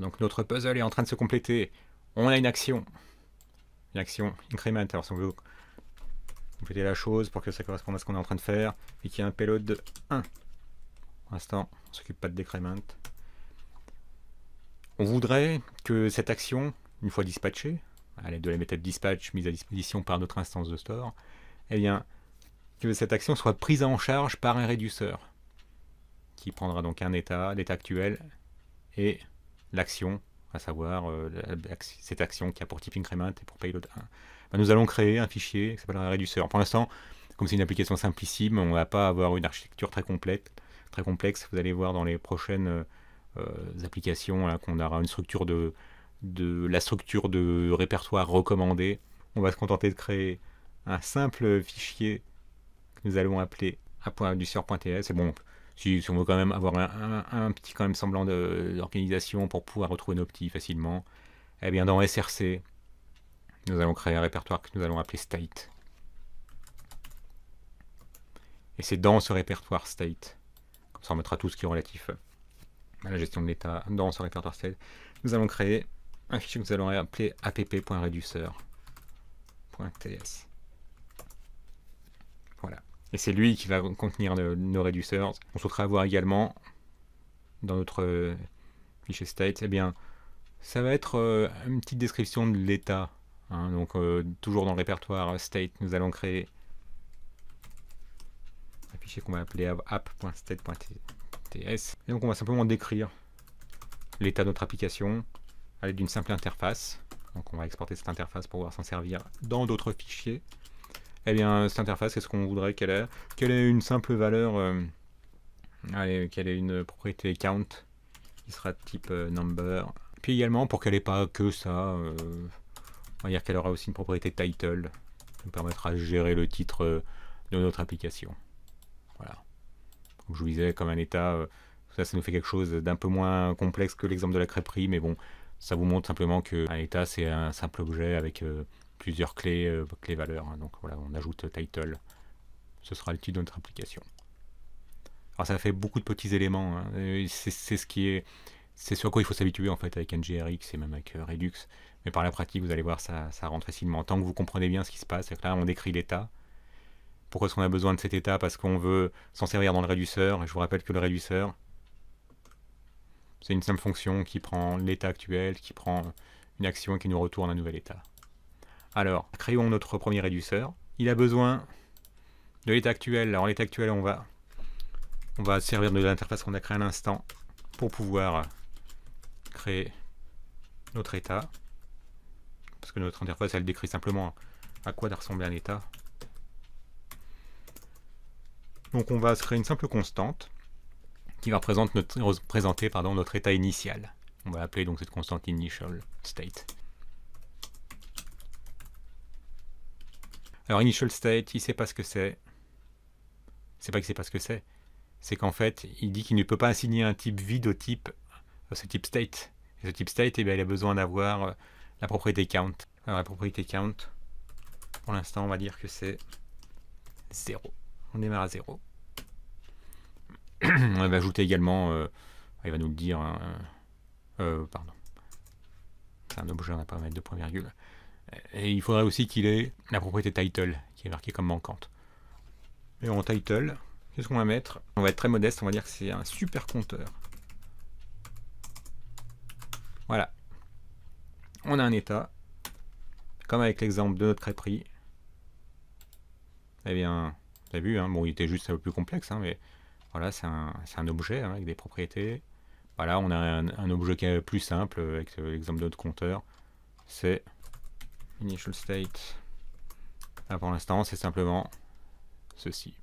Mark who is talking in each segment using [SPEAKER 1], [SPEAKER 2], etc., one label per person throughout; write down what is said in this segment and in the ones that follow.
[SPEAKER 1] donc notre puzzle est en train de se compléter. On a une action, une action increment. Alors si on veut compléter la chose pour que ça corresponde à ce qu'on est en train de faire et qu'il y a un payload de 1. Pour l'instant, on ne s'occupe pas de decrement. On voudrait que cette action, une fois dispatchée, à l'aide de la méthode dispatch mise à disposition par notre instance de store, eh bien, que cette action soit prise en charge par un réduceur, qui prendra donc un état, l'état actuel, et l'action, à savoir euh, cette action qui a pour type increment et pour payload 1. Ben, nous allons créer un fichier qui s'appelle un réduceur. Pour l'instant, comme c'est une application simplissime, on ne va pas avoir une architecture très complète, très complexe. Vous allez voir dans les prochaines euh, euh, applications qu'on aura une structure de, la structure de répertoire recommandée. On va se contenter de créer un simple fichier que nous allons appeler a.reduceur.ts. C'est bon, si, on veut quand même avoir un, un petit quand même semblant d'organisation pour pouvoir retrouver nos petits facilement, eh bien dans SRC, nous allons créer un répertoire que nous allons appeler state. Et c'est dans ce répertoire state, comme ça on mettra tout ce qui est relatif à la gestion de l'état, dans ce répertoire state, nous allons créer un fichier que nous allons appeler app.reducer.ts. Et c'est lui qui va contenir nos, nos On souhaiterait avoir également dans notre euh, fichier state, et eh bien, ça va être euh, une petite description de l'état. Hein. donc euh, toujours dans le répertoire state, nous allons créer un fichier qu'on va appeler app.state.ts. Et donc on va simplement décrire l'état de notre application à l'aide d'une simple interface. Donc on va exporter cette interface pour pouvoir s'en servir dans d'autres fichiers eh bien, cette interface, qu'est-ce qu'on voudrait qu'elle ait Qu'elle ait une simple valeur, euh, allez, qu'elle ait une propriété count, qui sera de type euh, number. Puis également, pour qu'elle n'ait pas que ça, euh, on va dire qu'elle aura aussi une propriété title, qui nous permettra de gérer le titre de notre application. Voilà. Comme je vous disais, comme un état, ça, ça nous fait quelque chose d'un peu moins complexe que l'exemple de la crêperie, mais bon, ça vous montre simplement qu'un état, c'est un simple objet avec plusieurs clés, euh, clés valeurs. Hein. donc voilà, on ajoute title. Ce sera le titre de notre application. Alors ça fait beaucoup de petits éléments. Hein. C'est ce qui est, c'est sur quoi il faut s'habituer en fait avec NGRX et même avec euh, Redux. Mais par la pratique, vous allez voir, ça, ça rentre facilement. Tant que vous comprenez bien ce qui se passe, que là on décrit l'état. Pourquoi est-ce qu'on a besoin de cet état Parce qu'on veut s'en servir dans le réduceur. Et je vous rappelle que le réduceur, c'est une simple fonction qui prend l'état actuel, qui prend une action et qui nous retourne un nouvel état. Alors, créons notre premier réduceur. Il a besoin de l'état actuel. Alors, l'état actuel, on va, on va servir de l'interface qu'on a créée à l'instant pour pouvoir créer notre état. Parce que notre interface, elle décrit simplement à quoi doit ressembler un état. Donc on va se créer une simple constante qui va représenter notre, notre état initial. On va appeler donc cette constante initial state. Alors, initial state, il sait pas ce que c'est. C'est pas qu'il sait pas ce que c'est. C'est qu'en fait, il dit qu'il ne peut pas assigner un type vide au type, euh, ce type state. Et ce type state, et eh bien, il a besoin d'avoir euh, la propriété count. Alors, la propriété count, pour l'instant, on va dire que c'est 0. On démarre à 0. on va ajouter également, euh, il va nous le dire, hein, pardon, c'est un objet, on n'a pas mettre de point virgule. Et il faudrait aussi qu'il ait la propriété title, qui est marquée comme manquante. Et en title, qu'est-ce qu'on va mettre On va être très modeste, on va dire que c'est un super compteur. Voilà. On a un état, comme avec l'exemple de notre crêperie. Eh bien, vous avez vu, hein, bon, il était juste un peu plus complexe, hein, mais voilà, c'est un, objet hein, avec des propriétés. Voilà, on a un, un objet qui est plus simple, avec l'exemple de notre compteur. C'est initial state. pour l'instant, c'est simplement ceci.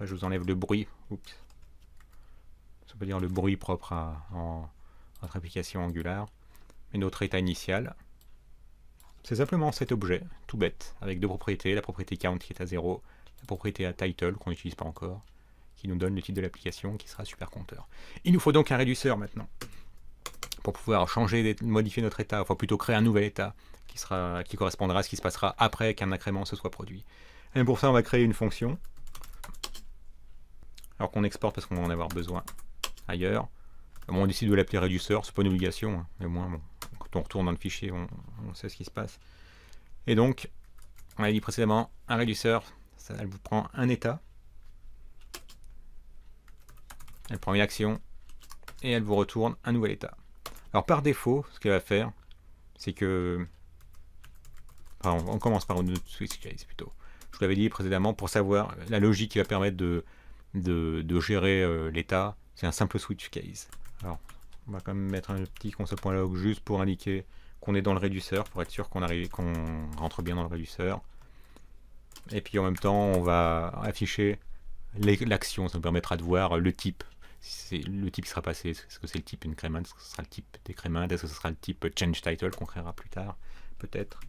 [SPEAKER 1] je vous enlève le bruit. Ça veut dire le bruit propre à, notre application Angular. Mais notre état initial, c'est simplement cet objet, tout bête, avec deux propriétés, la propriété count qui est à 0, la propriété à title qu'on n'utilise pas encore, qui nous donne le titre de l'application qui sera super compteur. Il nous faut donc un réduceur maintenant pour pouvoir changer, modifier notre état, enfin plutôt créer un nouvel état qui, sera, qui correspondra à ce qui se passera après qu'un incrément se soit produit. Et pour ça, on va créer une fonction, alors qu'on exporte parce qu'on va en avoir besoin ailleurs. on décide de l'appeler réduceur, c'est pas une obligation, hein, mais au moins, bon, quand on retourne dans le fichier, on, sait ce qui se passe. Et donc, on l'a dit précédemment, un réduceur, ça, elle vous prend un état, elle prend une action, et elle vous retourne un nouvel état. Alors par défaut, ce qu'elle va faire, c'est que... on, commence par une switch case plutôt. Je vous l'avais dit précédemment, pour savoir la logique qui va permettre de, de, gérer euh, l'état, c'est un simple switch case. Alors, on va quand même mettre un petit console.log juste pour indiquer qu'on est dans le réduceur, pour être sûr qu'on arrive, qu'on rentre bien dans le réduceur. Et puis en même temps, on va afficher l'action, ça nous permettra de voir le type le type qui sera passé, est-ce que c'est le type incrément, est-ce que ce sera le type décrément, est-ce que ce sera le type change title qu'on créera plus tard, peut-être.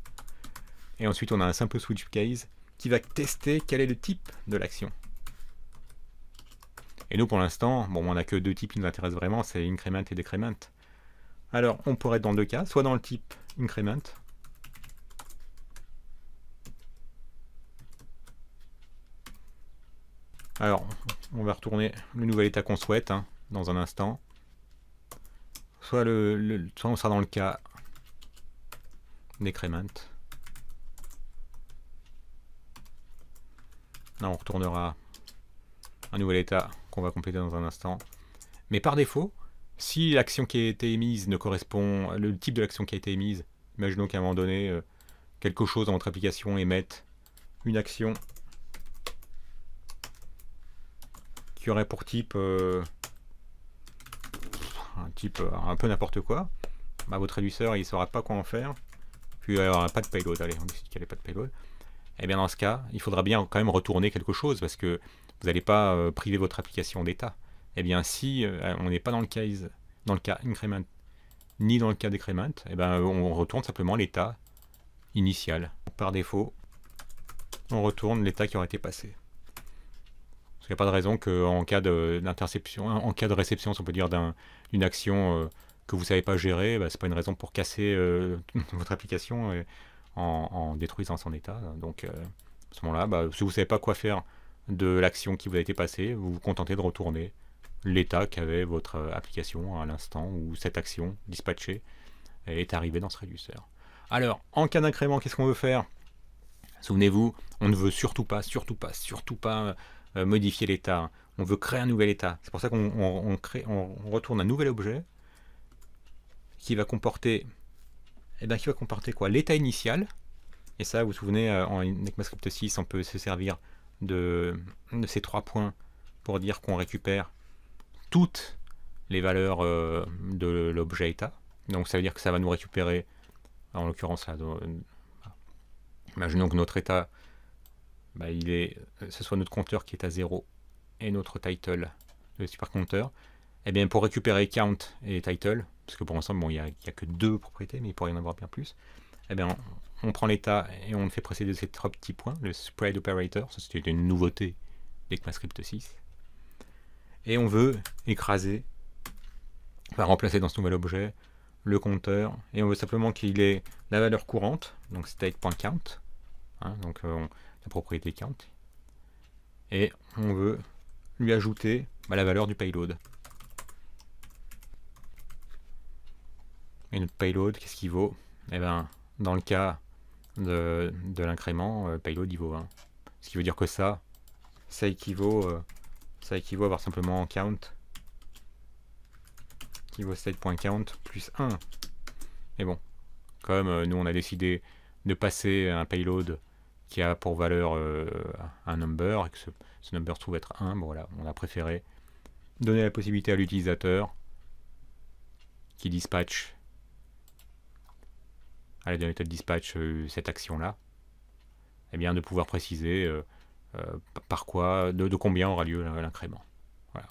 [SPEAKER 1] Et ensuite, on a un simple switch case qui va tester quel est le type de l'action. Et nous, pour l'instant, bon, on n'a que deux types qui nous intéressent vraiment, c'est increment et décrément. Alors, on pourrait être dans deux cas, soit dans le type increment, Alors, on va retourner le nouvel état qu'on souhaite hein, dans un instant. Soit, le, on sera dans le cas décrément. Là, on retournera un nouvel état qu'on va compléter dans un instant. Mais par défaut, si l'action qui a été émise ne correspond, le type de l'action qui a été émise, imaginons qu'à un moment donné, euh, quelque chose dans votre application émette une action aurait pour type euh, un type euh, un peu n'importe quoi. Bah, votre réduceur il ne saura pas quoi en faire. Puis il n'y aura pas de payload. Allez, on décide qu'il n'y a pas de payload. Et eh bien dans ce cas, il faudra bien quand même retourner quelque chose parce que vous n'allez pas euh, priver votre application d'état. Et eh bien si on n'est pas dans le case, dans le cas increment ni dans le cas decrement, et eh ben on retourne simplement l'état initial. Par défaut, on retourne l'état qui aurait été passé. Il n'y a pas de raison qu'en cas d'interception, en cas de réception, si on peut dire, d'une action euh, que vous ne savez pas gérer, bah, ce n'est pas une raison pour casser euh, votre application en, détruisant son état. Donc, euh, à ce moment-là, bah, si vous ne savez pas quoi faire de l'action qui vous a été passée, vous vous contentez de retourner l'état qu'avait votre application à l'instant où cette action dispatchée est arrivée dans ce réducteur. Alors, en cas d'incrément, qu'est-ce qu'on veut faire Souvenez-vous, on ne veut surtout pas, surtout pas, surtout pas euh, modifier l'état, on veut créer un nouvel état. C'est pour ça qu'on crée, on, retourne un nouvel objet qui va comporter, eh ben, qui va comporter quoi L'état initial. Et ça, vous vous souvenez, euh, en ECMAScript 6, on peut se servir de, ces trois points pour dire qu'on récupère toutes les valeurs euh, de l'objet état. Donc ça veut dire que ça va nous récupérer, en l'occurrence imaginons que notre état bah, il est, euh, ce soit notre compteur qui est à 0 et notre title, le super compteur, et eh bien pour récupérer count et title, parce que pour l'ensemble, il n'y a, que deux propriétés, mais il pourrait y en avoir bien plus, et eh bien on, prend l'état et on le fait précéder de ces trois petits points, le spread operator, ça c'était une nouveauté d'ECMAScript 6, et on veut écraser, enfin remplacer dans ce nouvel objet, le compteur, et on veut simplement qu'il ait la valeur courante, donc state.count, hein, donc euh, la propriété count. Et on veut lui ajouter bah, la valeur du payload. Et notre payload, qu'est-ce qu'il vaut Eh ben, dans le cas de, l'incrément, euh, payload il vaut 1. Ce qui veut dire que ça, ça équivaut, euh, ça équivaut à avoir simplement count qui vaut state.count plus 1. Mais bon, comme euh, nous on a décidé de passer un payload qui a pour valeur euh, un number, et que ce, number trouve être 1, bon voilà, on a préféré donner la possibilité à l'utilisateur qui dispatch à la méthode dispatch cette action-là, eh bien de pouvoir préciser euh, euh, par quoi, de, combien aura lieu l'incrément. Voilà.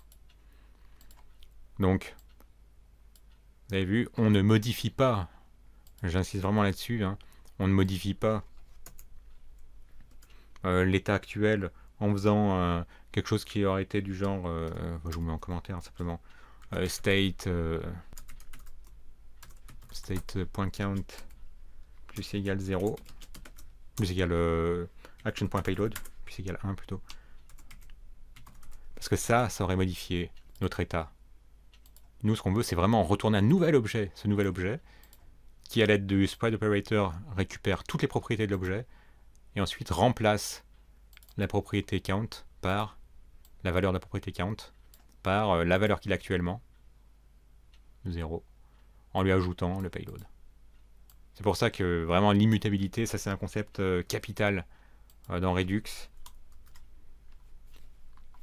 [SPEAKER 1] Donc, vous avez vu, on ne modifie pas, j'insiste vraiment là-dessus, hein, on ne modifie pas euh, l'état actuel en faisant euh, quelque chose qui aurait été du genre, euh, je vous mets en commentaire hein, simplement, state state.count plus égal 0 plus égale action.payload plus égal 1 plutôt parce que ça, ça aurait modifié notre état nous ce qu'on veut c'est vraiment retourner un nouvel objet ce nouvel objet qui à l'aide du spread operator récupère toutes les propriétés de l'objet et ensuite remplace la propriété count par la valeur de la propriété count par euh, la valeur qu'il a actuellement, 0, en lui ajoutant le payload. C'est pour ça que vraiment l'immutabilité, ça c'est un concept euh, capital euh, dans Redux.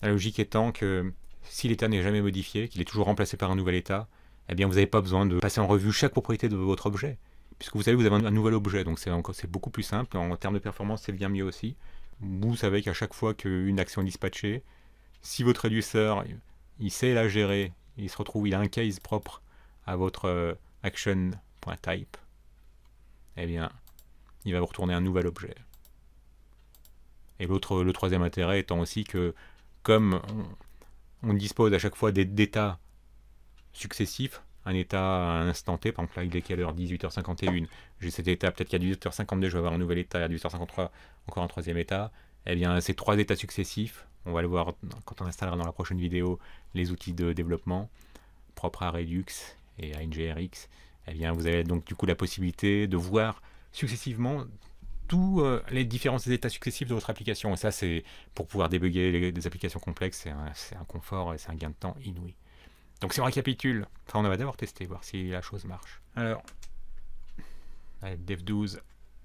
[SPEAKER 1] La logique étant que si l'état n'est jamais modifié, qu'il est toujours remplacé par un nouvel état, eh bien vous n'avez pas besoin de passer en revue chaque propriété de votre objet puisque vous savez, vous avez un, nouvel objet, donc c'est beaucoup plus simple. En termes de performance, c'est bien mieux aussi. Vous savez qu'à chaque fois qu'une action est dispatchée, si votre réduceur il sait la gérer, il se retrouve, il a un case propre à votre euh, action.type, et eh bien, il va vous retourner un nouvel objet. Et l'autre, le troisième intérêt étant aussi que, comme on, dispose à chaque fois des d'états successifs, un état instanté, Par exemple, là, il est quelle heure 18h51. J'ai cet état, peut-être qu'à 18h52, je vais avoir un nouvel état, à 18h53, encore un troisième état. Eh bien, ces trois états successifs, on va le voir quand on installera dans la prochaine vidéo les outils de développement propres à Redux et à NGRX. Eh bien, vous avez donc du coup la possibilité de voir successivement tous euh, les différents états successifs de votre application. Et ça, c'est pour pouvoir débugger des applications complexes, c'est un confort et c'est un gain de temps inouï. Donc si on récapitule, enfin on va d'abord tester, voir si la chose marche. Alors, avec dev12,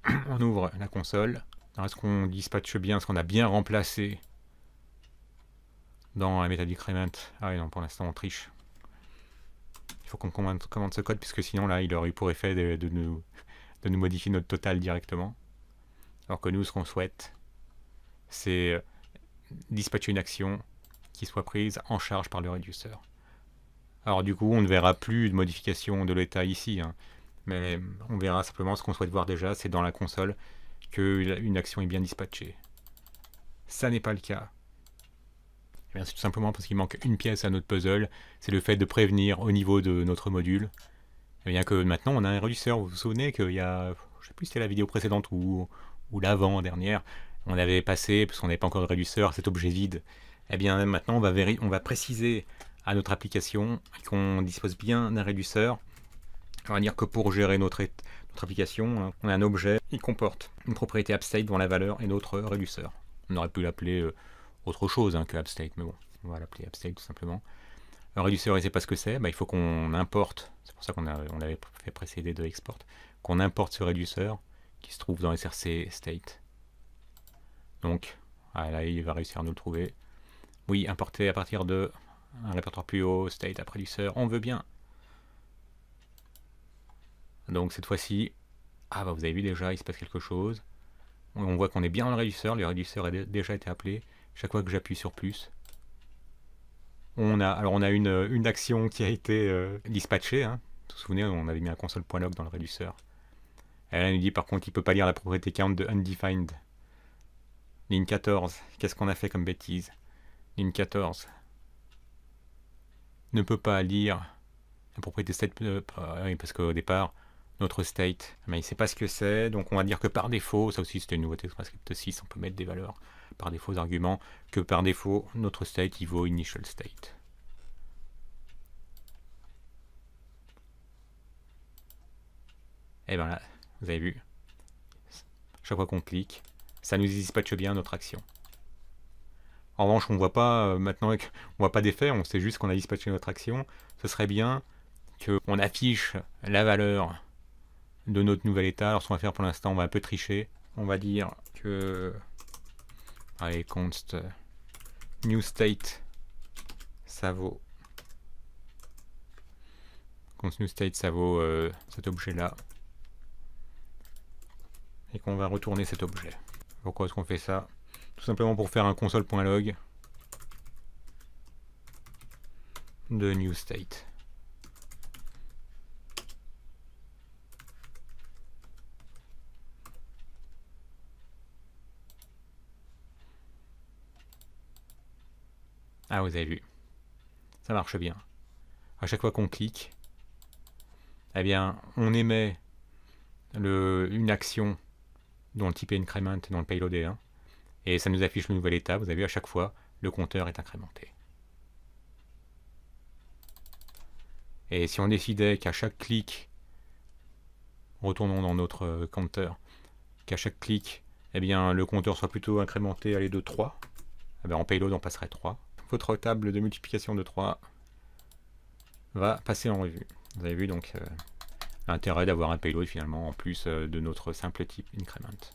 [SPEAKER 1] on ouvre la console. Est-ce qu'on dispatche bien Est-ce qu'on a bien remplacé dans la méthode increment Ah oui, non, pour l'instant on triche. Il faut qu'on commande, ce code, puisque sinon là, il aurait eu pour effet de, nous, de nous modifier notre total directement. Alors que nous, ce qu'on souhaite, c'est euh, dispatcher une action qui soit prise en charge par le Reducer. Alors du coup, on ne verra plus de modification de l'état ici, hein. mais on verra simplement ce qu'on souhaite voir déjà, c'est dans la console qu'une action est bien dispatchée. Ça n'est pas le cas. Eh c'est tout simplement parce qu'il manque une pièce à notre puzzle, c'est le fait de prévenir au niveau de notre module. Et eh bien que maintenant on a un réduceur, vous vous souvenez qu'il y a, je sais plus si c'était la vidéo précédente ou, ou l'avant-dernière, on avait passé, parce qu'on n'avait pas encore de réduceur, cet objet vide. Et eh bien maintenant on va, on va préciser à notre application qu'on dispose bien d'un réduceur. On va dire que pour gérer notre, notre application, hein, on a un objet, il comporte une propriété AppState dont la valeur est notre réduceur. On aurait pu l'appeler euh, autre chose hein, que AppState, mais bon, on va l'appeler AppState tout simplement. Un réduceur, il ne sait pas ce que c'est, bah, il faut qu'on importe, c'est pour ça qu'on on avait fait précéder de export, qu'on importe ce réduceur qui se trouve dans SRC state. Donc, là, il va réussir à nous le trouver. Oui, importer à partir de un répertoire plus haut, state après reducer, on veut bien. Donc cette fois-ci, ah bah, vous avez vu déjà, il se passe quelque chose. On voit qu'on est bien dans le réducteur, le réducteur a déjà été appelé. Chaque fois que j'appuie sur plus, on a, alors on a une, action qui a été euh, dispatchée. Hein. Vous vous souvenez, on avait mis un console.log dans le réducteur. Elle nous dit par contre qu'il ne peut pas lire la propriété count de undefined. Ligne 14, qu'est-ce qu'on a fait comme bêtise Ligne 14, ne peut pas lire la propriété state, euh, euh, parce qu'au départ, notre state, mais eh ben, il ne sait pas ce que c'est, donc on va dire que par défaut, ça aussi c'était une nouveauté script 6, on peut mettre des valeurs par défaut aux arguments, que par défaut, notre state, il vaut initial state. Et bien là, vous avez vu, chaque fois qu'on clique, ça nous dispatche bien notre action. En revanche, on ne voit pas euh, maintenant, on voit pas d'effet, on sait juste qu'on a dispatché notre action. Ce serait bien qu'on affiche la valeur de notre nouvel état. Alors ce qu'on va faire pour l'instant, on va un peu tricher. On va dire que... Allez, const new state, ça vaut... Const new state, ça vaut euh, cet objet-là. Et qu'on va retourner cet objet. Pourquoi est-ce qu'on fait ça tout simplement pour faire un console.log de new state. Ah, vous avez vu. Ça marche bien. À chaque fois qu'on clique, eh bien, on émet le, une action dont le type est increment dans le payload et ça nous affiche le nouvel étape, Vous avez vu, à chaque fois, le compteur est incrémenté. Et si on décidait qu'à chaque clic, retournons dans notre euh, compteur, qu'à chaque clic, eh bien, le compteur soit plutôt incrémenté à les de 3, eh ben, en payload, on passerait 3. Votre table de multiplication de 3 va passer en revue. Vous avez vu donc euh, l'intérêt d'avoir un payload finalement en plus euh, de notre simple type increment.